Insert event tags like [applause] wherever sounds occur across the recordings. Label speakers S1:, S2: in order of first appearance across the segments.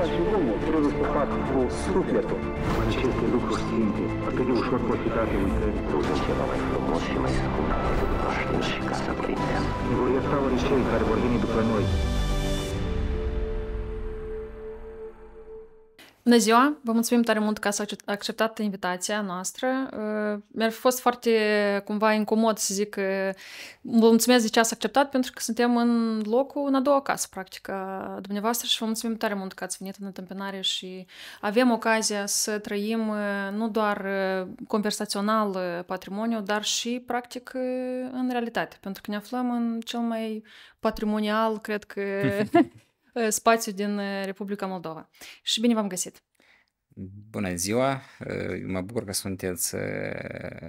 S1: face omul, trebuie să fac cu sufletul. Aceste lucruri simple, atât de ușor profitate uitării. Rudă ceva mai frumos și mai scump decât cunoștință și casa părinteană. Vor ierta cei care vor veni după noi,
S2: Bună ziua! Vă mulțumim tare mult că ați acceptat invitația noastră. Uh, mi-ar fi fost foarte cumva incomod să zic că vă mulțumesc de ce ați acceptat pentru că suntem în locul, în a doua casă, practic, a dumneavoastră și vă mulțumim tare mult că ați venit în întâmpinare și avem ocazia să trăim uh, nu doar uh, conversațional patrimoniu, dar și, practic, în realitate, pentru că ne aflăm în cel mai patrimonial, cred că, [laughs] spațiu din Republica Moldova. Și bine v-am găsit!
S1: Bună ziua! Э, mă bucur că sunteți э,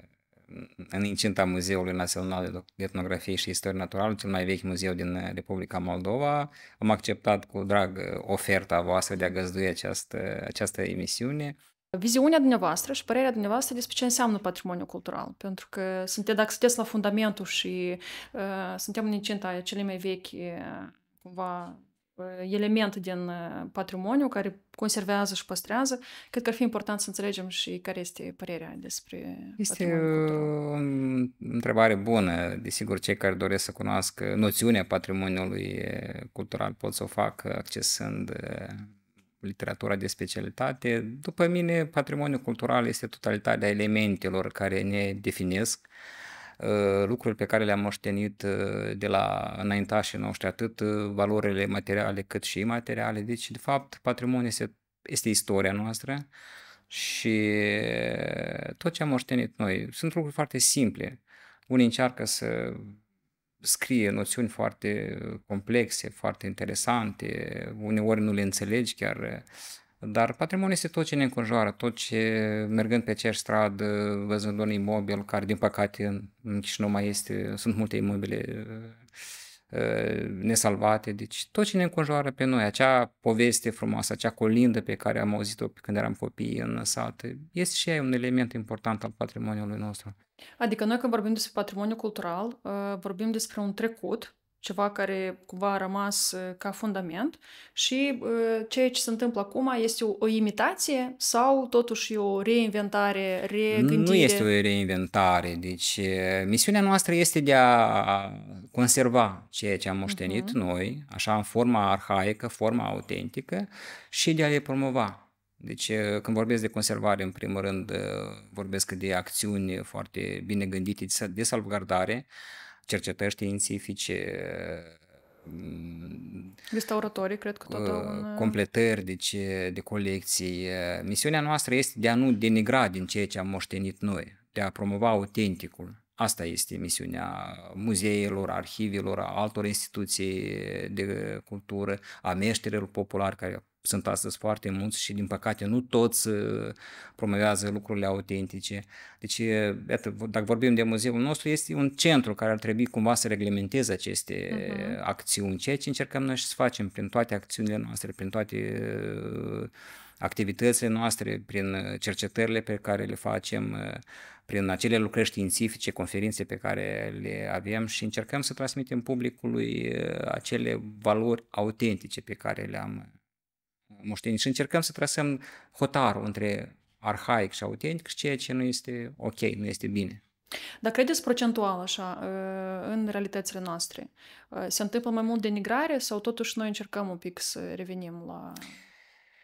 S1: în incinta Muzeului Național de Etnografie și Istorie Naturală, cel mai vechi muzeu din eh, Republica Moldova. Am acceptat cu drag eh, oferta voastră de a găzdui această, această emisiune.
S2: Viziunea dumneavoastră și părerea dumneavoastră despre ce înseamnă patrimoniu cultural, pentru că sunteți, dacă sunteți la fundamentul și uh, suntem în incinta cele mai vechi cumva element din patrimoniu care conservează și păstrează, cred că ar fi important să înțelegem și care este părerea despre
S1: Este o um, întrebare bună. Desigur, cei care doresc să cunoască noțiunea patrimoniului cultural pot să o facă accesând uh, literatura de specialitate. După mine, patrimoniul cultural este totalitatea elementelor care ne definesc, uh, Eh, lucruri pe care le-am moștenit eh, de la înaintașii noștri, atât eh, valorile materiale cât și imateriale. Deci, de fapt, patrimoniul este, este istoria noastră și tot ce am moștenit noi. Sunt lucruri foarte simple. Unii încearcă să scrie noțiuni foarte complexe, foarte interesante, uneori nu le înțelegi chiar dar patrimoniul este tot ce ne înconjoară, tot ce mergând pe cer stradă, văzând un imobil, care din păcate nici nu mai este, sunt multe imobile uh, uh, nesalvate, deci tot ce ne înconjoară pe noi, acea poveste frumoasă, acea colindă pe care am auzit-o când eram copii în sat, este și ea un element important al patrimoniului nostru.
S2: Adică noi când vorbim despre patrimoniu cultural, uh, vorbim despre un trecut ceva care cumva a rămas uh, ca fundament și uh, ceea ce se întâmplă acum este o, imitație sau totuși o reinventare, regândire? Nu este o
S1: reinventare, deci uh, misiunea noastră este de a conserva ceea ce am moștenit uh-huh. noi, așa în forma arhaică, forma autentică și de a le promova. Deci când vorbesc de conservare, în primul rând vorbesc de acțiuni foarte bine gândite de salvgardare, cercetări științifice,
S2: mm, restauratorii, cred că tot un... Uh,
S1: completări deci, de colecții. Uh, misiunea noastră este de a nu denigra din ceea ce am moștenit noi, de a promova autenticul. Asta este misiunea muzeelor, arhivelor, altor instituții de cultură, a meșterilor populari care sunt astăzi foarte mulți și din păcate nu toți uh, promovează lucrurile autentice. Deci, iată, dacă vorbim de muzeul nostru, este un centru care ar trebui cumva să reglementeze aceste uh-huh. acțiuni, ceea ce încercăm noi și să facem prin toate acțiunile noastre, prin toate uh, activitățile noastre, prin uh, cercetările pe care le facem, prin acele lucrări științifice, conferințe pe care le avem și încercăm să transmitem publicului acele valori autentice pe care le-am moștenit și încercăm să trasăm hotarul între arhaic și autentic și ceea ce nu este ok, nu este bine.
S2: Dar credeți procentual așa în realitățile noastre? Se întâmplă mai mult denigrare sau totuși noi încercăm un pic să revenim la...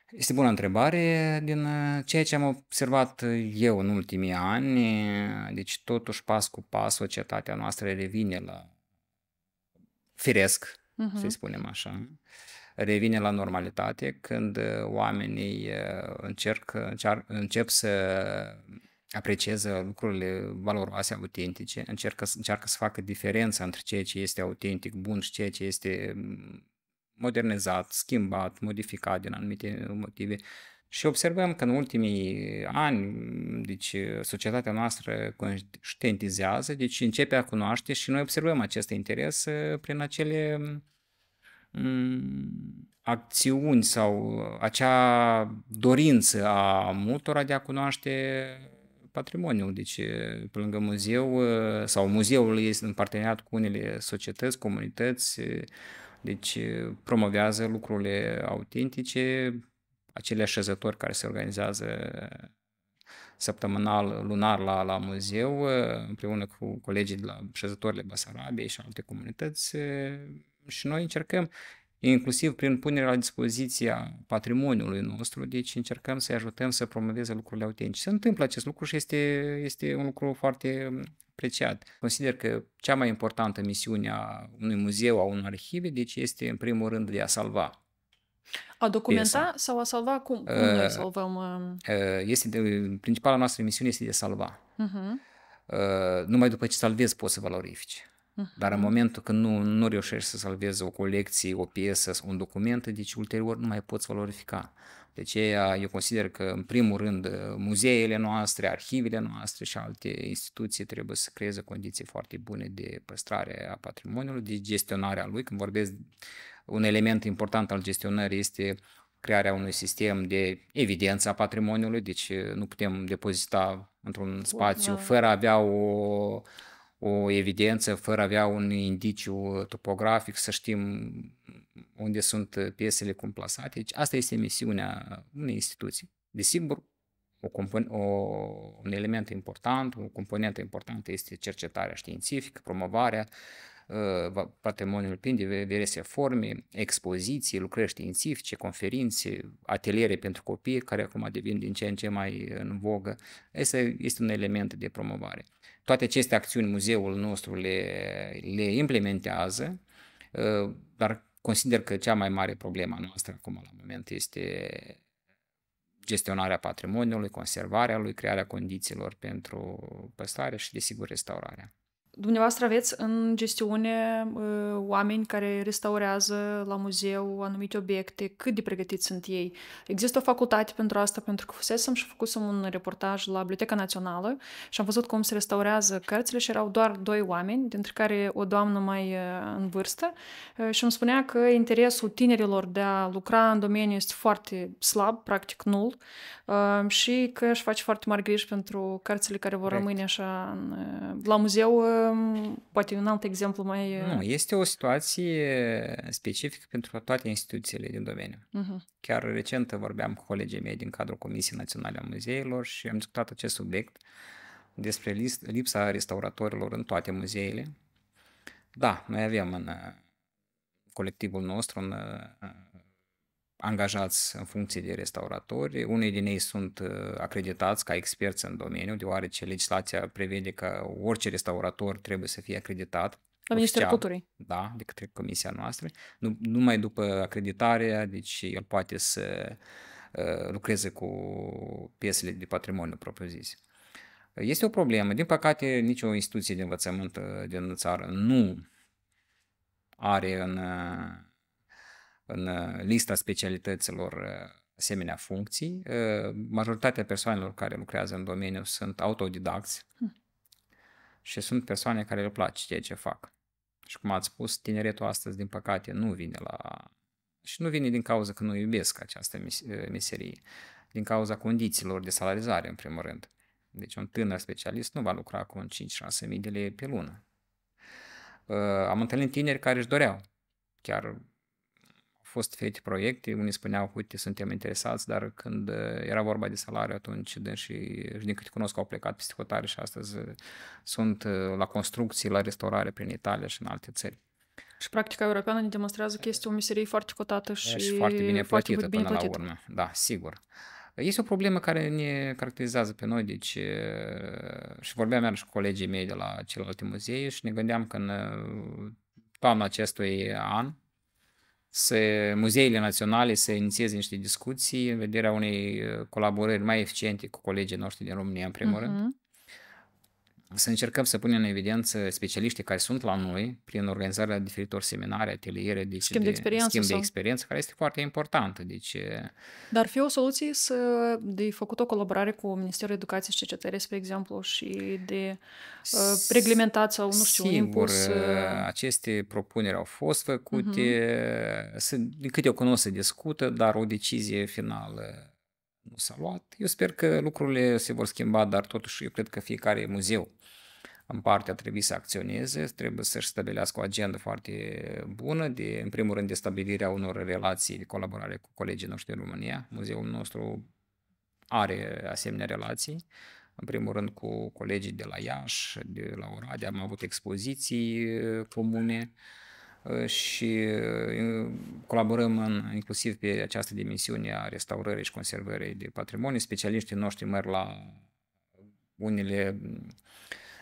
S2: Este
S1: bună întrebare. Din ceea ce am observat eu în ultimii ani, deci totuși pas cu pas societatea noastră revine la firesc, uh-huh. să spunem așa revine la normalitate când uh, oamenii uh, încerc, încerc, încep să aprecieze lucrurile valoroase, autentice, încearcă, încearcă să facă diferența între ceea ce este autentic, bun și ceea ce este mm, modernizat, schimbat, modificat din anumite motive. Și observăm că în ultimii ani, deci societatea noastră conștientizează, deci începe a cunoaște și noi observăm acest interes uh, prin acele mm, Mm, acțiuni sau uh, acea dorință a multora de a cunoaște patrimoniul. Deci, uh, pe lângă muzeu uh, sau muzeul este în parteneriat cu unele societăți, comunități, deci promovează lucrurile autentice, acele așezători care se organizează săptămânal, lunar la, la muzeu, împreună cu colegii de la șezătorile Basarabiei și alte comunități, și noi încercăm, inclusiv prin punerea la dispoziția patrimoniului nostru, deci încercăm să-i ajutăm să promoveze lucrurile autentice. Se întâmplă acest lucru și este, este un lucru foarte apreciat. Consider că cea mai importantă misiune a unui muzeu, a unui arhive, deci este în primul rând de a salva
S2: a documenta piesa. sau a salva? Cum, cum uh, noi salvăm? Uh,
S1: uh este de, principala noastră misiune este de a salva. Uh-huh. Uh, numai după ce salvezi poți să valorifici. Dar în momentul când nu, nu reușești să salvezi o colecție, o piesă, un document, deci ulterior nu mai poți valorifica. Deci eu consider că, în primul rând, muzeele noastre, arhivele noastre și alte instituții trebuie să creeze condiții foarte bune de păstrare a patrimoniului, de gestionarea lui. Când vorbesc, un element important al gestionării este crearea unui sistem de evidență a patrimoniului, deci nu putem depozita într-un spațiu da. fără a avea o o evidență fără a avea un indiciu topografic, să știm unde sunt piesele cum plasate. Deci asta este misiunea unei instituții. Desigur, o compon- o, un element important, o componentă importantă este cercetarea științifică, promovarea uh, ă, patrimoniului prin diverse forme, expoziții, lucrări științifice, conferințe, ateliere pentru copii, care acum devin din ce în ce mai în vogă. Asta este un element de promovare. Toate aceste acțiuni muzeul nostru le, le implementează, uh, dar consider că cea mai mare problemă noastră acum la moment este gestionarea patrimoniului, conservarea lui, crearea condițiilor pentru păstrare și, desigur, restaurarea.
S2: Dumneavoastră aveți în gestiune uh, oameni care restaurează la muzeu anumite obiecte. Cât de pregătiți sunt ei? Există o facultate pentru asta, pentru că fusesem și făcusem un reportaj la Biblioteca Națională și am văzut cum se restaurează cărțile și erau doar doi oameni, dintre care o doamnă mai uh, în vârstă uh, și îmi spunea că interesul tinerilor de a lucra în domeniu este foarte slab, practic nul și că își face foarte mari griji pentru cărțile care vor Correct. rămâne așa la muzeu poate un alt exemplu mai... Nu,
S1: este o situație specifică pentru toate instituțiile din domeniu. Uh-huh. Chiar recent vorbeam cu colegii mei din cadrul Comisiei Naționale a Muzeilor și am discutat acest subiect despre lipsa restauratorilor în toate muzeele. Da, noi avem în colectivul nostru, în angajați în funcție de restauratori. Unii din ei sunt uh, acreditați ca experți în domeniu, deoarece legislația prevede că orice restaurator trebuie să fie acreditat.
S2: La Ministerul Culturii.
S1: Da, de către comisia noastră. Numai după acreditarea, deci el poate să uh, lucreze cu piesele de patrimoniu propriu-zis. Este o problemă. Din păcate, nicio instituție de învățământ uh, din țară nu are în în uh, lista specialităților uh, asemenea funcții. Uh, majoritatea persoanelor care lucrează în domeniu sunt autodidacți hm. și sunt persoane care le place ceea ce fac. Și cum ați spus, tineretul astăzi, din păcate, nu vine la... Și nu vine din cauza că nu iubesc această meserie, din cauza condițiilor de salarizare, în primul rând. Deci un tânăr specialist nu va lucra cu un 5-6 mii de lei pe lună. Am întâlnit tineri care își doreau chiar fost diferite proiecte, unii spuneau, uite, suntem interesați, dar când eh, era vorba de salariu, atunci și, și eh, din câte cunosc au plecat peste hotare și astăzi eh, sunt la construcții, la restaurare prin Italia și în alte țări.
S2: Și practica europeană ne demonstrează că este o meserie foarte cotată și, și foarte bine plătită foarte bine până plătită. la urmă.
S1: Da, sigur. Este o problemă care ne caracterizează pe noi, deci și vorbeam iar și cu colegii mei de la celelalte muzee și ne gândeam că în toamna acestui an, să muzeile naționale să inițieze niște discuții în vederea unei uh, colaborări mai eficiente cu colegii noștri din România, în primul uh-huh. rând. Mm-hmm să încercăm să punem în evidență specialiștii care sunt la noi prin organizarea diferitor seminare, ateliere, deci schimb de, de experiență, schimb sau... de experiență care este foarte importantă. Deci...
S2: Dar fi o soluție să de făcut o colaborare cu Ministerul Educației și Cercetării, spre exemplu, și de uh, reglementat sau, nu știu, Sigur, impuls... Uh, uh...
S1: aceste propuneri au fost făcute, uh-huh. din câte eu cunosc se discută, dar o decizie finală nu s-a luat. Eu sper că lucrurile se vor schimba, dar totuși eu cred că fiecare muzeu în parte a trebuit să acționeze, trebuie să-și stabilească o agendă foarte bună, de, în primul rând de stabilirea unor relații de colaborare cu colegii noștri în România. Muzeul nostru are asemenea relații, în primul rând cu colegii de la Iași, de la Oradea, am avut expoziții uh, comune, uh, Uh, și uh, colaborăm în, inclusiv pe această dimensiune a restaurării și conservării de patrimoniu. Specialiștii noștri merg la unele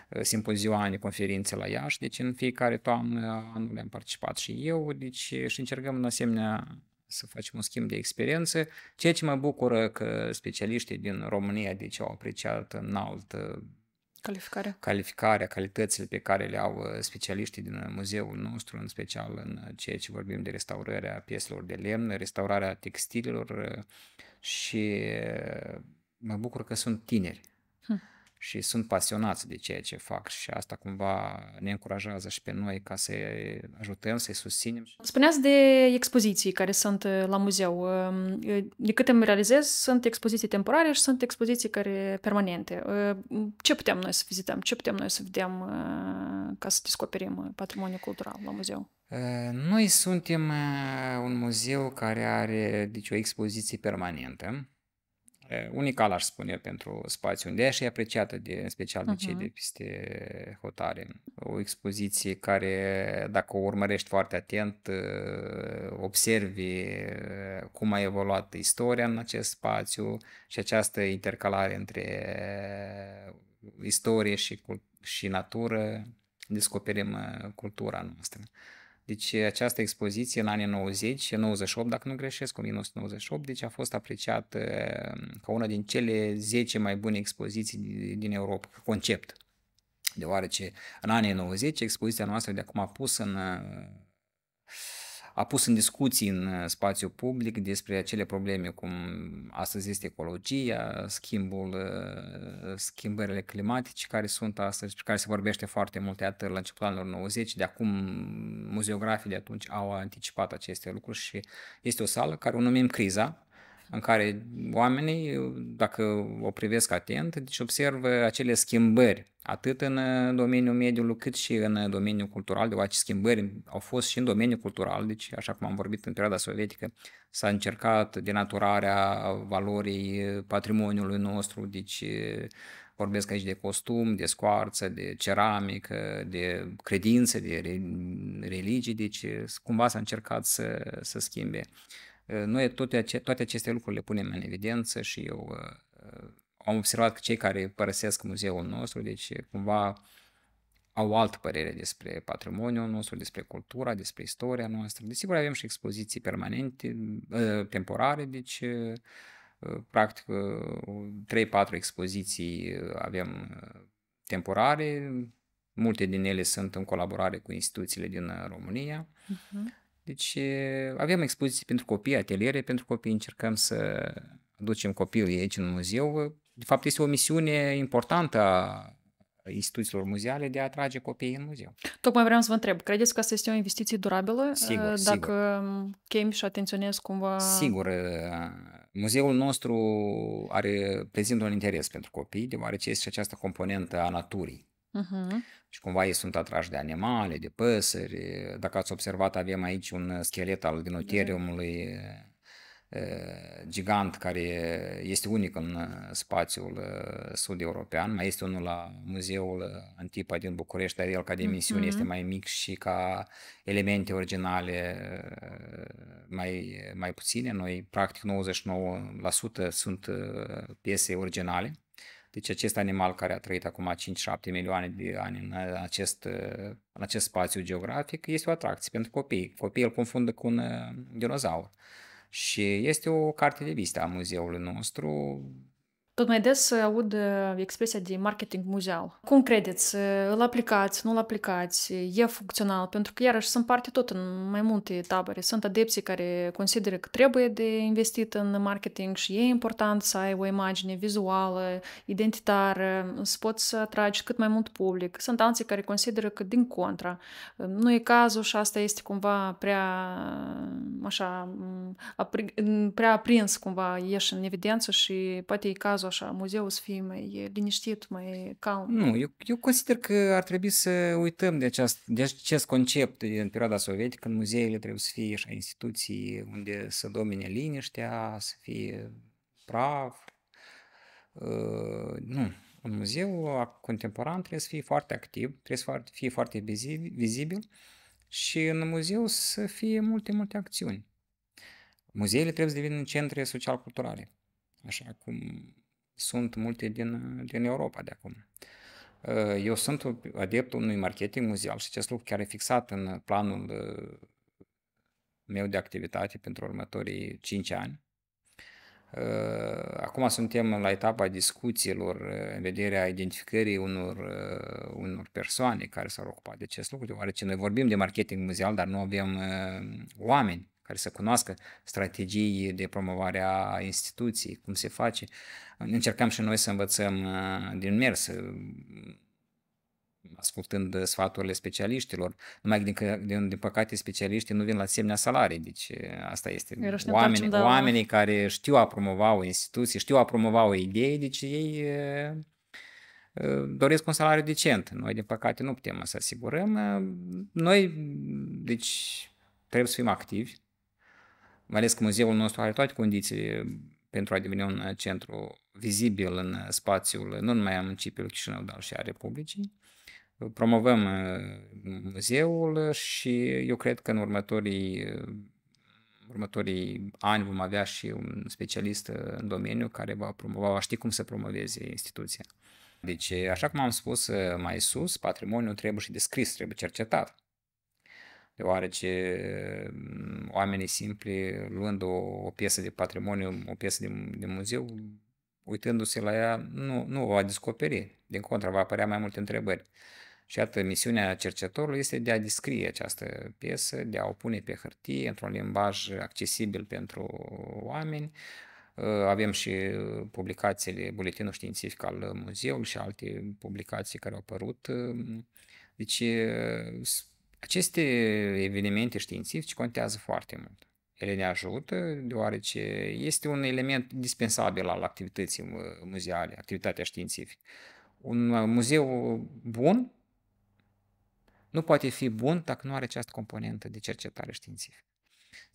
S1: uh, simpozioane, conferințe la Iași, deci în fiecare toamnă anul am participat și eu, deci și încercăm în asemenea să facem un schimb de experiență. Ceea ce mă bucură că specialiștii din România deci au apreciat înalt Calificarea. Calificarea, calitățile pe care le au uh, specialiștii din uh, muzeul nostru, în special în uh, ceea ce vorbim de restaurarea pieselor de lemn, restaurarea textililor, și mă bucur că sunt tineri. Hm și sunt pasionați de ceea ce fac și asta cumva ne încurajează și pe noi ca să ajutăm, să-i susținem.
S2: Spuneați de expoziții care sunt uh, la muzeu. Um, uh, de câte îmi realizez, sunt expoziții temporare și sunt expoziții care permanente. Uh, ce putem noi să vizităm? Ce putem noi să vedem ca să descoperim patrimoniul cultural la muzeu?
S1: Noi suntem un muzeu care are deci, o expoziție permanentă unical, aș spune, pentru spațiu, unde și e apreciată, de, în special de cei mhm. de peste hotare. O expoziție care, dacă o urmărești foarte atent, observi cum a evoluat istoria în acest spațiu și această intercalare între istorie și, și natură, descoperim cultura noastră. Deci această expoziție în anii 90, 98 dacă nu greșesc, 1998, deci a fost apreciată ca una din cele 10 mai bune expoziții din Europa, concept. Deoarece în anii 90 expoziția noastră de acum a pus în a pus în discuții în uh, spațiu public despre acele probleme cum astăzi este ecologia, schimbul, uh, schimbările climatice care sunt astăzi, care se vorbește foarte mult atât la începutul anilor 90, de acum muzeografii de atunci au anticipat aceste lucruri și este o sală care o numim Criza, în care oamenii, dacă o privesc atent, deci observă acele schimbări, atât în uh, domeniul mediului, cât și în uh, domeniul cultural, deoarece schimbări au fost și în domeniul cultural, deci așa cum am vorbit în perioada sovietică, s-a încercat denaturarea valorii uh, patrimoniului nostru, deci vorbesc aici de costum, de scoarță, de ceramică, de credințe, de religii, deci cumva s-a încercat să, să schimbe noi toate, ace- toate aceste lucruri le punem în evidență și eu am observat că cei care părăsesc muzeul nostru, deci cumva au altă părere despre patrimoniul nostru, despre cultura, despre istoria noastră. Desigur, avem și expoziții permanente, temporare, deci practic 3-4 expoziții avem temporare, multe din ele sunt în colaborare cu instituțiile din România. Uh-huh. Deci eh, avem expoziții pentru copii, ateliere pentru copii, încercăm să aducem copiii aici în muzeu. De fapt, este o misiune importantă a instituțiilor muzeale de a atrage copiii în muzeu.
S2: Tocmai vreau să vă întreb, credeți că asta este o investiție durabilă? Eh, sigur, dacă sigur. chem și atenționez cumva... Sigur,
S1: eh, muzeul nostru are prezintă un interes pentru copii, deoarece este și această componentă a naturii.
S2: Uh-huh
S1: și cumva ei sunt atrași de animale, de păsări. Dacă ați observat, avem aici un schelet al dinoteriumului da. eh, gigant care este unic în eh, spațiul eh, sud-european. Mai este unul la Muzeul Antipa din București, dar el ca dimensiune mm-hmm. este mhm. mai mic și ca elemente originale mai, mai puține. Noi, practic, 99% sunt piese originale deci acest animal care a trăit acum 5-7 milioane de ani în uh, acest, uh, în acest spațiu geografic este o atracție pentru copii. Copiii îl confundă cu un uh, dinozaur. Și este o carte de vizită a muzeului nostru,
S2: tot mai des э, aud э, expresia de marketing muzeal. Cum credeți? Э, îl aplicați? Nu-l aplicați? E funcțional? Pentru că, iarăși, sunt parte tot în mai multe tabere. Sunt adepții care consideră că trebuie de investit în marketing și e important să ai o imagine vizuală, identitară, să poți să atragi cât mai mult public. Sunt alții care consideră că, din contra, ă, nu e cazul și asta este cumva prea așa, prea aprins cumva, ieși în evidență și poate e cazul cazul așa, muzeul să fie mai liniștit, mai calm? Nu,
S1: eu, eu consider că ar trebui să uităm de, aceast, de acest concept din perioada sovietică, în muzeele trebuie să fie așa, instituții unde să domine liniștea, să fie praf. Uh, nu, un muzeu contemporan trebuie să fie foarte activ, trebuie să fie foarte vizibil și în muzeu să fie multe, multe acțiuni. Muzeele trebuie să devină centre social-culturale, așa cum sunt multe din, din Europa de acum. Uh, eu sunt adeptul unui marketing muzeal și acest lucru chiar e fixat în planul uh, meu de activitate pentru următorii 5 ani. Uh, acum suntem la etapa discuțiilor în vederea identificării unor, unor persoane care s-au ocupat de acest lucru, deoarece noi vorbim de marketing muzeal, dar nu avem oameni care să cunoască strategii de promovare a instituției, cum se face. Încercam și noi să învățăm uh, din mers, ascultând sfaturile specialiștilor, numai că, din, din păcate specialiștii nu vin la semnea salarii, deci uh, asta este oameni, da, oamenii care știu a promova o instituție, știu a promova o idee, deci ei uh, doresc un salariu decent. Noi, din păcate, nu putem să asigurăm. Noi, deci, trebuie să fim activi, mai ales că muzeul nostru are toate condițiile pentru a deveni un centru vizibil în spațiul, nu numai a municipiului Chișinău, dar și a Republicii. Promovăm uh, muzeul și eu cred că în următorii, uh, următorii ani vom avea și un specialist uh, în domeniu care va promova, va ști cum să promoveze instituția. Deci, așa cum am spus mai sus, patrimoniul trebuie și descris, trebuie cercetat deoarece mm, oamenii simpli, luând o, o piesă de patrimoniu, o piesă de, de muzeu, uitându-se la ea, nu, nu o va descoperi. Din contră, va apărea mai multe întrebări. Și iată, misiunea cercetătorului este de a descrie această piesă, de a o pune pe hârtie, într-un limbaj accesibil pentru oameni. Ă, avem și publicațiile, buletinul științific al muzeului și alte publicații care au apărut. Deci ă, aceste evenimente științifice contează foarte mult. Ele ne ajută deoarece este un element dispensabil al activității muzeale, activitatea științifică. Un muzeu bun nu poate fi bun dacă nu are această componentă de cercetare științifică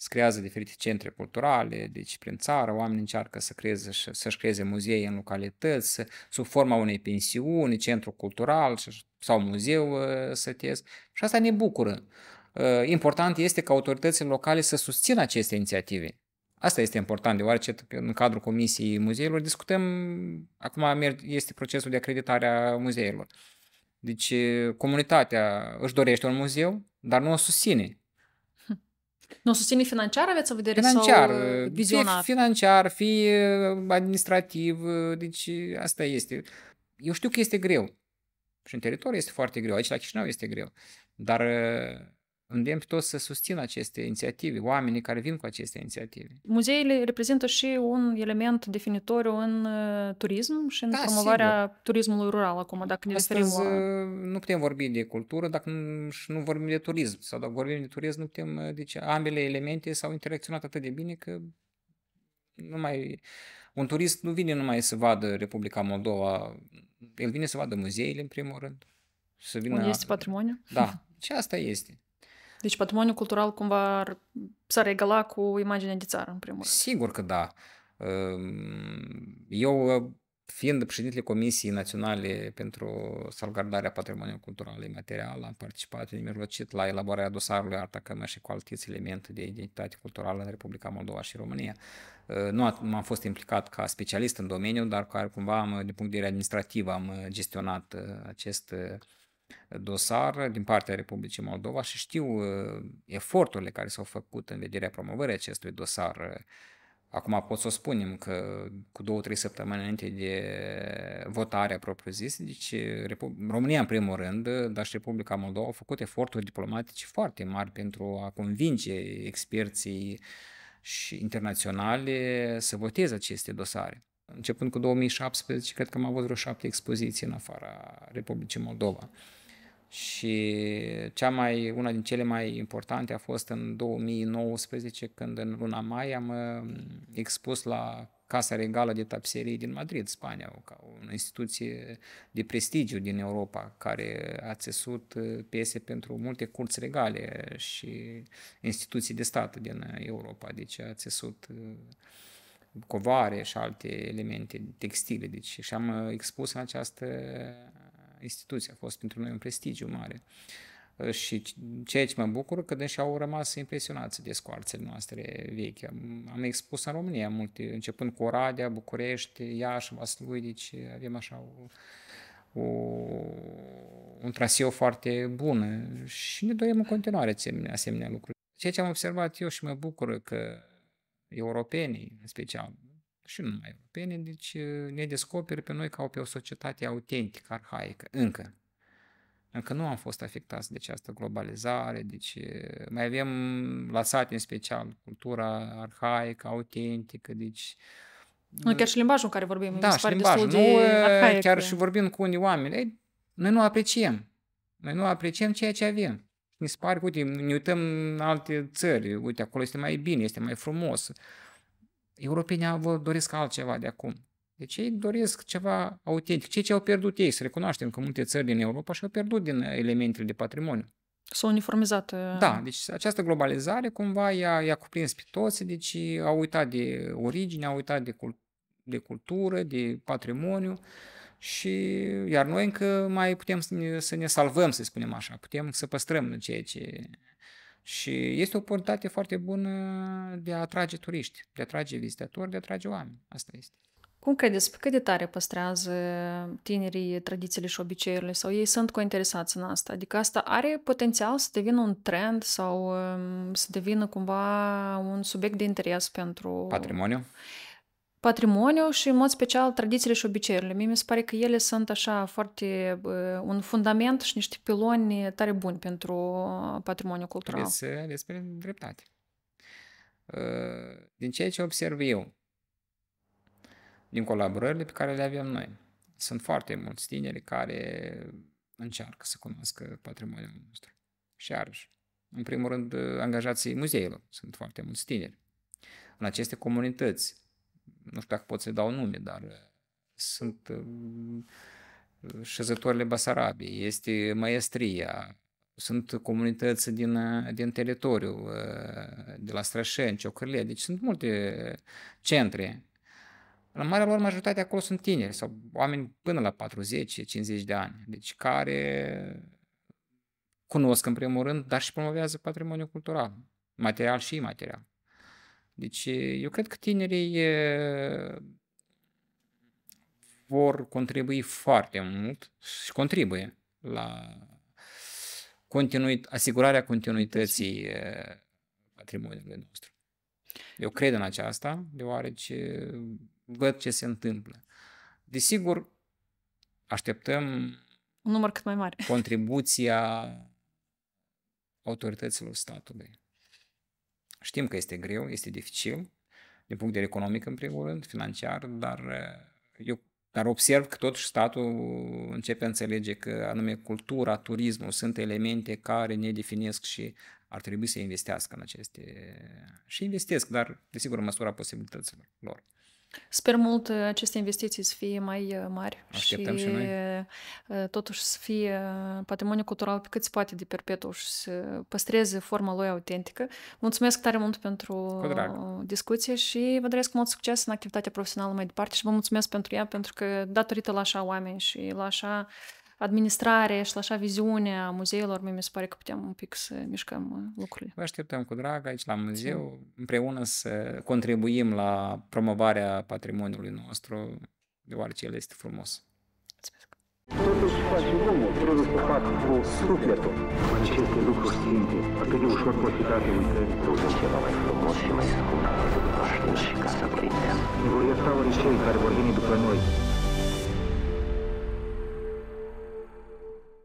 S1: se creează diferite centre culturale, deci prin țară oamenii încearcă să creeze, să-și creeze muzee în localități, sub forma unei pensiuni, centru cultural sau muzeu ă, sătesc și asta ne bucură. Ă, important este ca autoritățile locale să susțină aceste inițiative. Asta este important, deoarece în cadrul Comisiei Muzeilor discutăm, acum este procesul de acreditare a muzeilor. Deci comunitatea își dorește un muzeu, dar nu o susține.
S2: Nu o susține financiar aveți o vedere financiar, sau Fie
S1: financiar, fie administrativ, deci asta este. Eu știu că este greu. Și în teritoriu este foarte greu, aici la Chișinău este greu. Dar îndemn toți să susțină aceste inițiative, oamenii care vin cu aceste inițiative.
S2: Muzeile reprezintă și un element definitoriu în uh, turism și în da, promovarea sigur. turismului rural acum, dacă ne Astăzi referim la... Uh,
S1: uh, nu putem vorbi de cultură dacă nu, și nu vorbim de turism. Sau dacă vorbim de turism, nu putem... Deci ambele elemente s-au interacționat atât de bine că nu mai... Un turist nu vine numai să vadă Republica Moldova, el vine să vadă muzeile, în primul rând. Să vină... Unde este
S2: patrimoniu? Da, și asta este. Deci patrimoniul cultural cumva ar, s-ar egala cu imaginea de țară, în primul
S1: rând. Sigur că da. Ehm, eu, fiind președintele Comisiei Naționale pentru Salvgardarea Patrimoniului Cultural Imaterial, am participat în mijlocit la elaborarea dosarului Arta Cămă și cu alți elemente de identitate culturală în Republica Moldova și România. Ehm, nu am fost implicat ca specialist în domeniu, dar care cumva am, din punct de vedere administrativ am gestionat ehm, acest dosar din partea Republicii Moldova și știu uh, eforturile care s-au făcut în vederea promovării acestui dosar. Acum pot să o spunem că cu două, trei săptămâni înainte de votarea propriu-zis, deci România în primul rând, dar și Republica Moldova au făcut eforturi diplomatice foarte mari pentru a convinge experții și internaționale să voteze aceste dosare începând cu 2017, cred că am avut vreo șapte expoziții în afara Republicii Moldova și cea mai, una din cele mai importante a fost în 2019, când în luna mai am mm, expus la Casa Regală de Tapserie din Madrid, Spania, o, o instituție de prestigiu din Europa, care a țesut mm, piese pentru multe curți regale și instituții de stat din Europa. Deci a țesut mm, covare și alte elemente textile. Deci și am expus în această instituție. A fost pentru noi un prestigiu mare. Uh, și ceea ce mă bucur că deși au rămas impresionați de scoarțele noastre vechi. Am expus în România multe, începând cu Oradea, București, Iași, Vaslui, deci avem așa o, o, un traseu foarte bun și ne dorim în continuare asemenea, asemenea lucruri. Ceea ce am observat eu și mă bucur că europenii, în special, și nu mai. europene, deci ne descoperi pe noi ca pe o societate autentică, arhaică, încă. Încă nu am fost afectați de această globalizare, deci mai avem sat, în special cultura arhaică, autentică, deci
S2: nu, chiar și limbajul în care vorbim, da, mi se pare destul de nu, Chiar și
S1: vorbim cu unii oameni, ei, noi nu apreciem. Noi nu apreciem ceea ce avem. Mi se pare, uite, ne uităm în alte țări, uite, acolo este mai bine, este mai frumos. Europenii vă doresc altceva de acum. Deci ei doresc ceva autentic. Ceea ce au pierdut ei, să recunoaștem că multe țări din Europa și-au pierdut din elementele de patrimoniu.
S2: s s-o uniformizat. Uh, da,
S1: deci această globalizare cumva i-a, i-a cuprins pe toți, deci au uitat de origine, au uitat de, cult- de cultură, de patrimoniu și iar noi încă mai putem să ne, să ne salvăm, să spunem așa, putem să păstrăm ceea ce și este o oportunitate foarte bună de a atrage turiști, de a atrage vizitatori, de a atrage oameni. Asta este.
S2: Cum credeți, pe cât de tare păstrează tinerii tradițiile și obiceiurile sau ei sunt cointeresați în asta? Adică asta are potențial să devină un trend sau um, să devină cumva un subiect de interes pentru... Patrimoniu? patrimoniu și în mod special tradițiile și obiceiurile. Mie mi se pare că ele sunt așa foarte un fundament și niște piloni tare buni pentru uh, patrimoniul cultural.
S1: Trebuie să despre dreptate. Uh, din ceea ce observ eu, din colaborările pe care le avem noi, sunt foarte mulți tineri care încearcă să cunoască patrimoniul nostru. Și iarăși, în primul rând, uh, angajații muzeilor sunt foarte mulți tineri. În aceste comunități nu știu dacă pot să-i dau nume, dar uh, sunt uh, șezătorile Basarabiei, este maestria, sunt comunități din, uh, din teritoriu, de la Strășeni, Ciocârlie, deci sunt multe centre. La marea lor majoritate acolo sunt tineri sau oameni până la 40-50 de ani, deci care cunosc în primul rând, dar și promovează patrimoniul cultural, material și imaterial. Deci eh, eu cred că tinerii eh, vor contribui foarte mult și contribuie la continuit, asigurarea continuității deci eh, patrimoniului nostru. Eu cred în aceasta, deoarece văd ce se întâmplă. Desigur, așteptăm
S2: un număr cât mai mare.
S1: Contribuția autorităților statului Știm că este greu, este dificil, din punct de vedere economic în primul rând, financiar, dar uh, eu dar observ că totuși statul începe să înțelege că anume cultura, turismul sunt elemente care ne definesc și ar trebui să investească în aceste... și investesc, dar desigur în măsura posibilităților lor.
S2: Sper mult uh, aceste investiții să fie mai uh, mari Așteptăm și, și noi. Uh, totuși să fie patrimoniu cultural pe cât se poate de perpetu și să păstreze forma lui autentică. Mulțumesc tare mult pentru discuție și vă doresc mult succes în activitatea profesională mai departe și vă mulțumesc pentru ea pentru că datorită la așa oameni și la așa administrare și la așa viziunea muzeelor, mi se pare că putem un pic să mișcăm lucrurile.
S1: Vă așteptăm cu drag aici la muzeu, împreună să contribuim la promovarea patrimoniului nostru, deoarece el este frumos. Mulțumesc! Totuși faci omul, trebuie să faci cu sufletul. Aceste lucruri simple, atât de ușor pot fi profitate uitării. Trebuie ceva mai frumos și mai scump decât paștina și ca casa părinteană. Vor ierta ori cei care vor veni după noi.